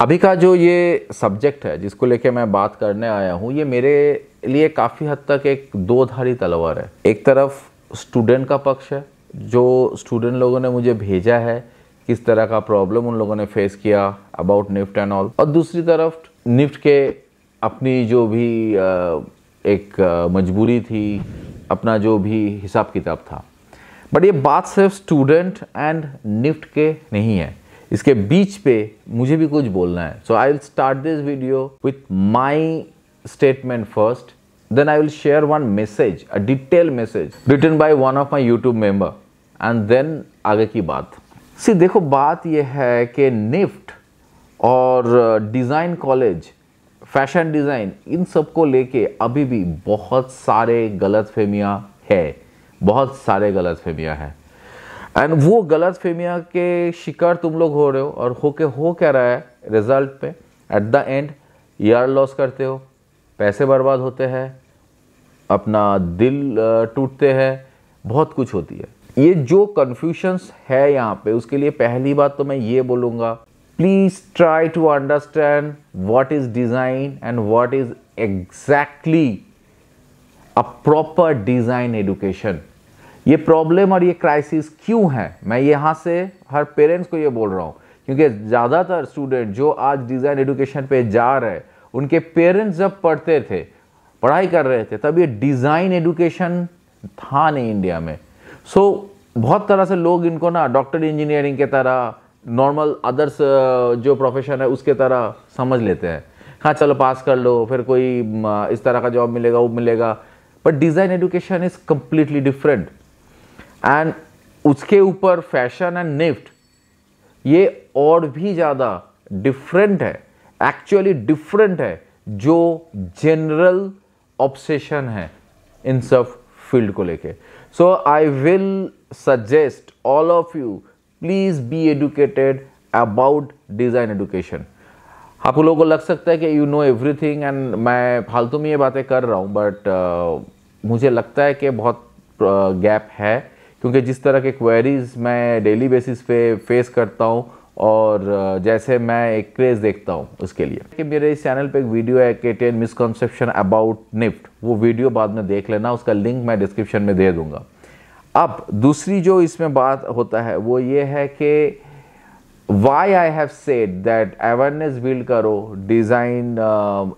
अभी का जो ये सब्जेक्ट है जिसको लेके मैं बात करने आया हूँ ये मेरे लिए काफ़ी हद तक एक दो धारी तलवार है एक तरफ स्टूडेंट का पक्ष है जो स्टूडेंट लोगों ने मुझे भेजा है किस तरह का प्रॉब्लम उन लोगों ने फेस किया अबाउट निफ्ट एंड ऑल और दूसरी तरफ निफ्ट के अपनी जो भी एक मजबूरी थी अपना जो भी हिसाब किताब था बट ये बात सिर्फ स्टूडेंट एंड निफ्ट के नहीं है इसके बीच पे मुझे भी कुछ बोलना है so I will start this video with my statement first then I will share one message a detail message return by one of my YouTube member and then आगे की बात सी देखो बात यह है कि निफ्ट और डिज़ाइन कॉलेज फैशन डिज़ाइन इन सब को लेके अभी भी बहुत सारे गलत फहमियाँ है बहुत सारे गलत फहमियाँ हैं एंड वो गलत फहमिया के शिकार तुम लोग हो रहे हो और हो के हो क्या रहा है रिजल्ट पे एट द एंड यार लॉस करते हो पैसे बर्बाद होते हैं अपना दिल टूटते हैं बहुत कुछ होती है ये जो कन्फ्यूशंस है यहाँ पे उसके लिए पहली बात तो मैं ये बोलूँगा please try to understand what is design and what is exactly a proper design education ये प्रॉब्लम और ये क्राइसिस क्यों है मैं यहाँ से हर पेरेंट्स को ये बोल रहा हूँ क्योंकि ज़्यादातर स्टूडेंट जो आज डिज़ाइन एडुकेशन पे जा रहे हैं उनके पेरेंट्स जब पढ़ते थे पढ़ाई कर रहे थे तब ये डिज़ाइन एडुकेशन था नहीं इंडिया में सो so, बहुत तरह से लोग इनको ना डॉक्टर इंजीनियरिंग के तरह नॉर्मल अदर्स जो प्रोफेशन है उसके तरह समझ लेते हैं हाँ चलो पास कर लो फिर कोई इस तरह का जॉब मिलेगा वो मिलेगा but design education is completely different and उसके ऊपर फैशन एंड निफ्ट ये और भी ज़्यादा डिफरेंट है एक्चुअली डिफरेंट है जो जनरल ऑब्सेशन है इन सब फील्ड को लेके so I will suggest all of you please be educated about design education आप लोगों को लग सकता है कि यू नो एवरीथिंग एंड मैं फालतू में ये बातें कर रहा हूँ बट uh, मुझे लगता है कि बहुत गैप uh, है क्योंकि जिस तरह के क्वेरीज मैं डेली बेसिस पे फेस करता हूँ और जैसे मैं एक क्रेज़ देखता हूँ उसके लिए कि मेरे इस चैनल पे एक वीडियो है के टेन मिसकनसेप्शन अबाउट निफ्ट वो वीडियो बाद में देख लेना उसका लिंक मैं डिस्क्रिप्शन में दे दूँगा अब दूसरी जो इसमें बात होता है वो ये है कि why I have said that awareness build करो डिज़ाइन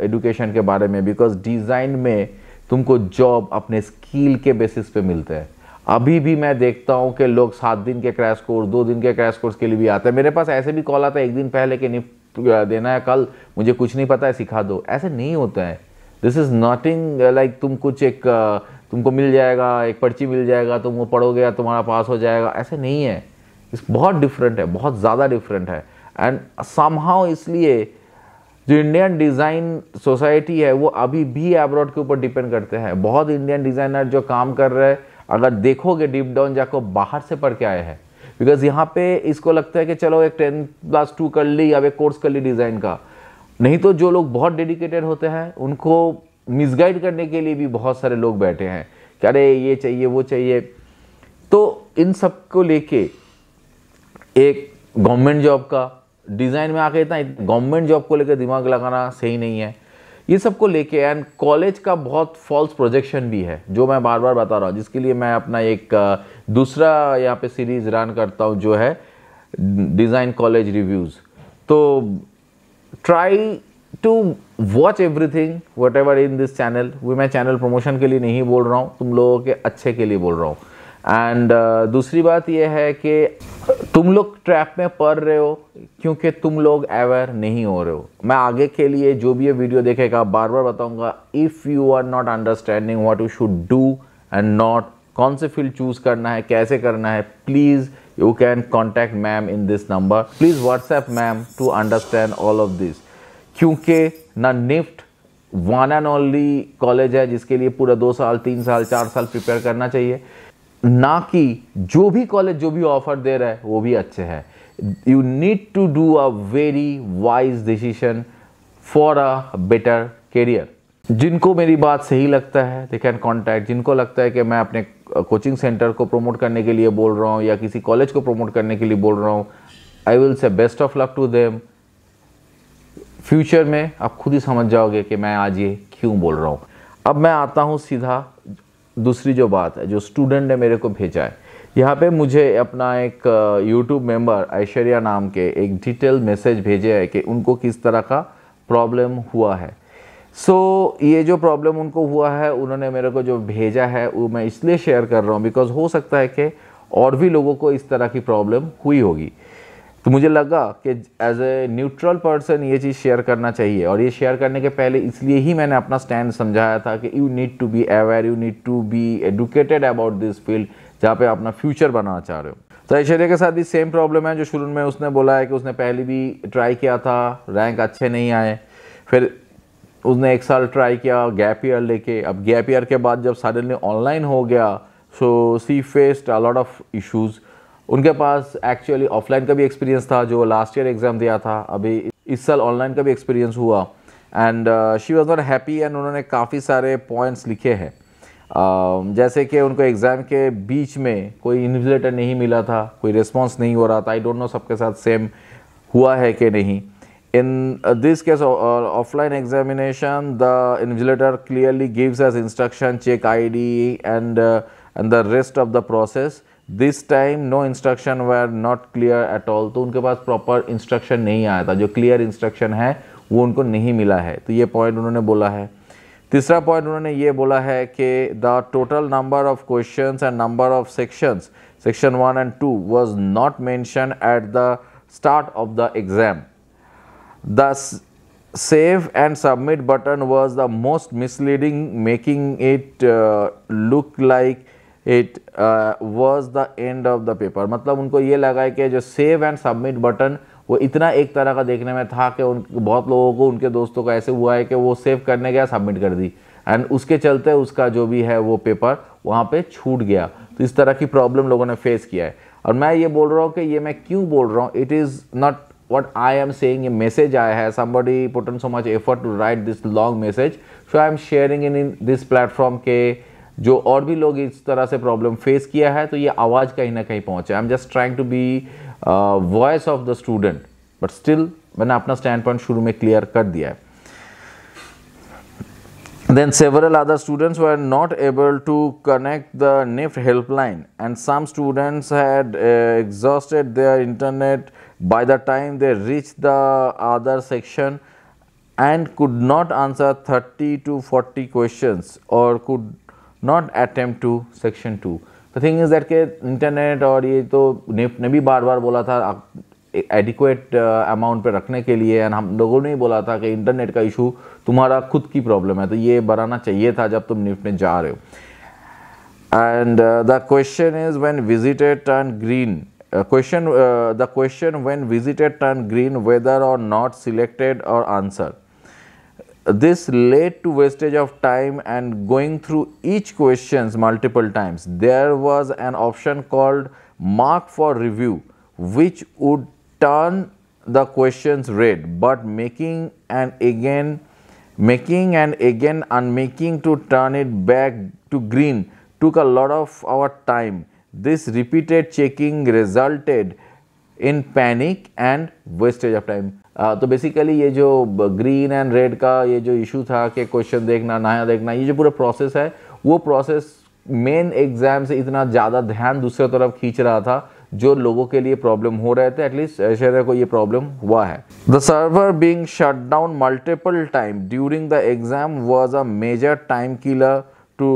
एडुकेशन के बारे में बिकॉज डिज़ाइन में तुमको जॉब अपने स्किल के बेसिस पे मिलते हैं अभी भी मैं देखता हूं कि लोग सात दिन के क्रैश कोर्स दो दिन के क्रैश कोर्स के लिए भी आते हैं मेरे पास ऐसे भी कॉल आता है एक दिन पहले कि निफ्ट देना है कल मुझे कुछ नहीं पता है सिखा दो ऐसे नहीं होता है दिस इज़ नॉटिंग लाइक तुम कुछ एक तुमको मिल जाएगा एक पर्ची मिल जाएगा तुम वो पढ़ोगे या तुम्हारा पास हो जाएगा ऐसे नहीं है इस बहुत डिफरेंट है बहुत ज़्यादा डिफरेंट है एंड समहाव इसलिए जो इंडियन डिज़ाइन सोसाइटी है वो अभी भी एब्रॉड के ऊपर डिपेंड करते हैं बहुत इंडियन डिज़ाइनर जो काम कर रहे हैं अगर देखोगे डीप डाउन जाकर बाहर से पढ़ के आए हैं बिकॉज यहाँ पे इसको लगता है कि चलो एक टेन प्लस टू कर ली अब एक कोर्स कर ली डिज़ाइन का नहीं तो जो लोग बहुत डेडिकेटेड होते हैं उनको मिसगाइड करने के लिए भी बहुत सारे लोग बैठे हैं कि अरे ये चाहिए वो चाहिए तो इन सब को लेके एक गवर्नमेंट जॉब का डिज़ाइन में आके इतना गवर्नमेंट जॉब को लेकर दिमाग लगाना सही नहीं है ये सब को लेके एंड कॉलेज का बहुत फॉल्स प्रोजेक्शन भी है जो मैं बार बार बता रहा हूँ जिसके लिए मैं अपना एक दूसरा यहाँ पे सीरीज रन करता हूँ जो है डिज़ाइन कॉलेज रिव्यूज़ तो try to watch everything whatever in this channel वो मैं चैनल प्रमोशन के लिए नहीं बोल रहा हूँ तुम लोगों के अच्छे के लिए बोल रहा हूँ एंड uh, दूसरी बात यह है कि तुम लोग ट्रैप में पड़ रहे हो क्योंकि तुम लोग अवेयर नहीं हो रहे हो मैं आगे के लिए जो भी ये वीडियो देखेगा बार बार बताऊंगा if you are not understanding what you should do and not कौन से फील्ड चूज़ करना है कैसे करना है please you can contact ma'am in this number please WhatsApp ma'am to understand all of this क्योंकि ना NIFT one and only college है जिसके लिए पूरा दो साल तीन साल चार साल प्रिपेयर करना चाहिए ना कि जो भी कॉलेज जो भी ऑफर दे रहा है वो भी अच्छे हैं you need to do a very wise decision for a better career जिनको मेरी बात सही लगता है दे कैन कॉन्टैक्ट जिनको लगता है कि मैं अपने कोचिंग सेंटर को प्रमोट करने के लिए बोल रहा हूँ या किसी कॉलेज को प्रमोट करने के लिए बोल रहा हूँ I will say best of luck to them future में आप खुद ही समझ जाओगे कि मैं आज ये क्यों बोल रहा हूँ अब मैं आता हूँ सीधा दूसरी जो बात है जो स्टूडेंट ने मेरे को भेजा है यहाँ पे मुझे अपना एक यूट्यूब मेंबर ऐश्वर्या नाम के एक डिटेल मैसेज भेजे है कि उनको किस तरह का प्रॉब्लम हुआ है सो so, ये जो प्रॉब्लम उनको हुआ है उन्होंने मेरे को जो भेजा है वो मैं इसलिए शेयर कर रहा हूँ बिकॉज हो सकता है कि और भी लोगों को इस तरह की प्रॉब्लम हुई होगी तो मुझे लगा कि एज ए न्यूट्रल पर्सन ये चीज़ शेयर करना चाहिए और ये शेयर करने के पहले इसलिए ही मैंने अपना स्टैंड समझाया था कि you need to be aware you need to be educated about this field जहाँ पे अपना फ्यूचर बनाना चाह रहे हो तो ऐश्वर्या के साथ भी सेम प्रॉब्लम है जो शुरू में उसने बोला है कि उसने पहले भी ट्राई किया था रैंक अच्छे नहीं आए फिर उसने एक साल ट्राई किया गैप ईयर लेके अब गैप ईयर के बाद जब सडनली ऑनलाइन हो गया so she faced a lot of issues उनके पास एक्चुअली ऑफलाइन का भी एक्सपीरियंस था जो लास्ट ईयर एग्ज़ाम दिया था अभी इस साल ऑनलाइन का भी एक्सपीरियंस हुआ and she was not happy and उन्होंने काफ़ी सारे पॉइंट्स लिखे हैं uh, जैसे कि उनको एग्ज़ाम के बीच में कोई इन्विजिलेटर नहीं मिला था कोई रिस्पॉन्स नहीं हो रहा था आई डोंट नो सबके साथ सेम हुआ है कि नहीं in this case offline examination the invigilator clearly gives as instruction check I D and and the rest of the process this time no instruction were not clear at all तो उनके पास proper instruction नहीं आया था जो clear instruction है वो उनको नहीं मिला है तो ये पॉइंट उन्होंने बोला है तीसरा पॉइंट उन्होंने ये बोला है कि the total number of question and number of sections section one and two was not mention at the start of the exam the save and submit button was the most misleading making it look like it was the end of the paper मतलब उनको ये लगा कि जो save and submit button वो इतना एक तरह का देखने में था कि उन बहुत लोगों को उनके दोस्तों को ऐसे हुआ है कि वो सेव करने गया सबमिट कर दी एंड उसके चलते उसका जो भी है वो पेपर वहाँ पे छूट गया तो इस तरह की प्रॉब्लम लोगों ने फेस किया है और मैं ये बोल रहा हूँ कि ये मैं क्यों बोल रहा हूँ it is not what I am saying ये मैसेज आया है somebody put in so much effort to write this long message so I am sharing in in this platform के जो और भी लोग इस तरह से प्रॉब्लम फेस किया है तो ये आवाज़ कहीं ना कहीं पहुंचे I am just trying to be voice of the student but still मैंने अपना स्टैंड पॉइंट शुरू में क्लियर कर दिया है then several other students were not able to connect the NIFT helpline and some students had exhausted their internet by the time they reach the other section and could not answer thirty two forty question और could not attempt two section two the thing is that के internet और ये तो NEFT ने भी बार बार बोला था adequate amount uh, पे रखने के लिए एंड हम लोगों ने भी बोला था कि इंटरनेट का इशू तुम्हारा खुद की प्रॉब्लम है तो ये बनाना चाहिए था जब तुम निफ्ट में जा रहे हो and the question is when visited turn green question the question when visited turn green whether or not selected or answer this led to wastage of time and going through each questions multiple times there was an option called mark for review which would turn the questions red but making and again making and again unmaking to turn it back to green took a lot of our time this repeated checking resulted in panic and wastage of time तो basically ये जो green and red का ये जो issue था कि question देखना नया देखना ये जो पूरा प्रोसेस है वो प्रोसेस मेन एग्ज़ाम से इतना ज़्यादा ध्यान दूसरे तरफ खींच रहा था जो लोगों के लिए प्रॉब्लम हो रहे थे एटलीस्ट ऐश्वर्य को ये प्रॉब्लम हुआ है the server being shut down multiple time during the exam was a major time killer to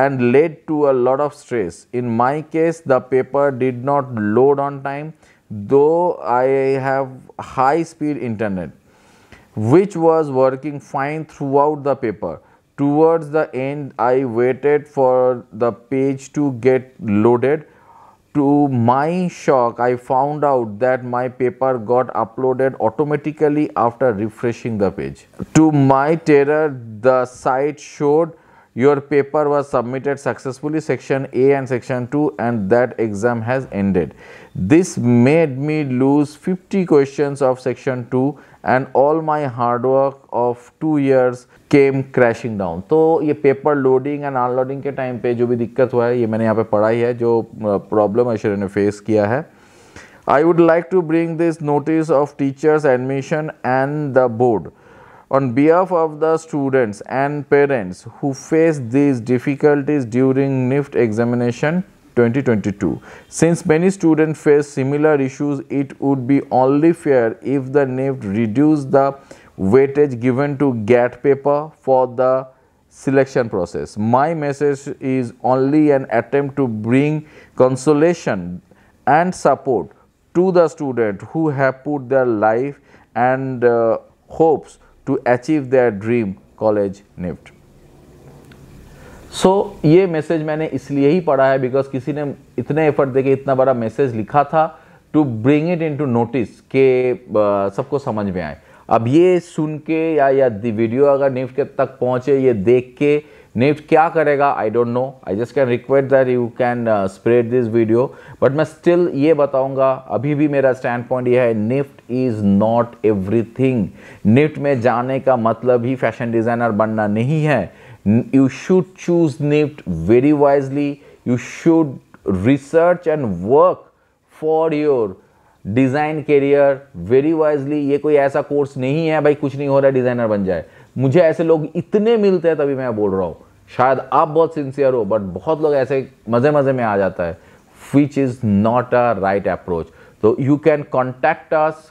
and led to a lot of stress in my case the paper did not load on time though I have high speed internet which was working fine throughout the paper. Towards the end I waited for the page to get loaded. To my shock I found out that my paper got uploaded automatically after refreshing the page. To my terror the site showed your paper was submitted successfully section A and section 2 and that exam has ended. This made me lose 50 questions of section 2 and all my hard work of two years came crashing down तो ये paper loading and unloading के time पे जो भी दिक्कत हुआ है ये मैंने यहाँ पे पढ़ा ही है जो प्रॉब्लम ऐश्वर्य ने फेस किया है I would like to bring this notice of teachers admission and the board on behalf of the students and parents who face these difficulties during NIFT examination 2022. Since many students face similar issues, it would be only fair if the NIFT reduce the weightage given to GAT paper for the selection process. My message is only an attempt to bring consolation and support to the student who have put their life and uh, hopes to achieve their dream college NIFT. So so, ये message मैंने इसलिए ही पढ़ा है because किसी ने इतने effort देके इतना बड़ा मैसेज लिखा था to bring it into notice के सबको समझ में आए अब ये सुन के या या वीडियो अगर निफ्ट के तक पहुँचे ये देख के निफ्ट क्या करेगा I don't know I just can request that you can spread this video but मैं स्टिल ये बताऊंगा अभी भी मेरा स्टैंड पॉइंट ये है NIFT is not everything NIFT में जाने का मतलब ही फैशन डिज़ाइनर बनना नहीं है you should choose NIFT very wisely you should research and work for your design career very wisely ये कोई ऐसा कोर्स नहीं है भाई कुछ नहीं हो रहा डिज़ाइनर बन जाए मुझे ऐसे लोग इतने मिलते हैं तभी मैं बोल रहा हूँ शायद आप बहुत सिंसियर हो बट बहुत लोग ऐसे मज़े मज़े में आ जाता है which is not a right approach तो you can contact us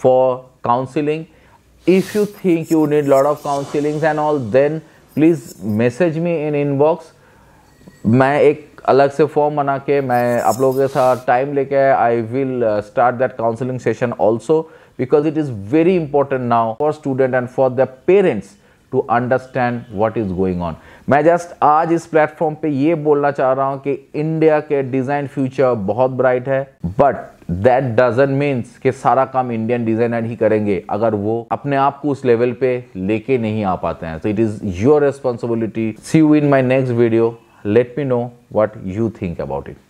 for counselling if you think you need lot of counselling and all then please message me in inbox मैं एक अलग से फॉर्म बना के मैं आप लोगों के साथ टाइम लेके I will start that counselling session also because it is very important now for student and for their parents to understand what is going on मैं जस्ट आज इस प्लेटफॉर्म पे ये बोलना चाह रहा हूँ कि इंडिया के डिजाइन फ्यूचर बहुत ब्राइट है बट दैट डजन मीन्स कि सारा काम इंडियन डिजाइनर ही करेंगे अगर वो अपने आप को उस लेवल पे लेके नहीं आ पाते हैं तो it is your responsibility see you in my next video let me know what you think about it